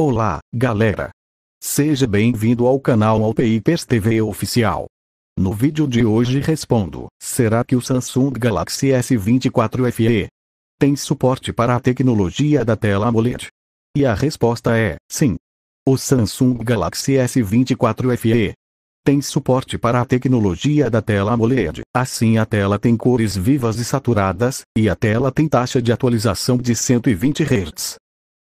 Olá, galera! Seja bem-vindo ao canal Alpapers TV Oficial. No vídeo de hoje respondo, será que o Samsung Galaxy S24 FE tem suporte para a tecnologia da tela AMOLED? E a resposta é, sim. O Samsung Galaxy S24 FE tem suporte para a tecnologia da tela AMOLED, assim a tela tem cores vivas e saturadas, e a tela tem taxa de atualização de 120 Hz.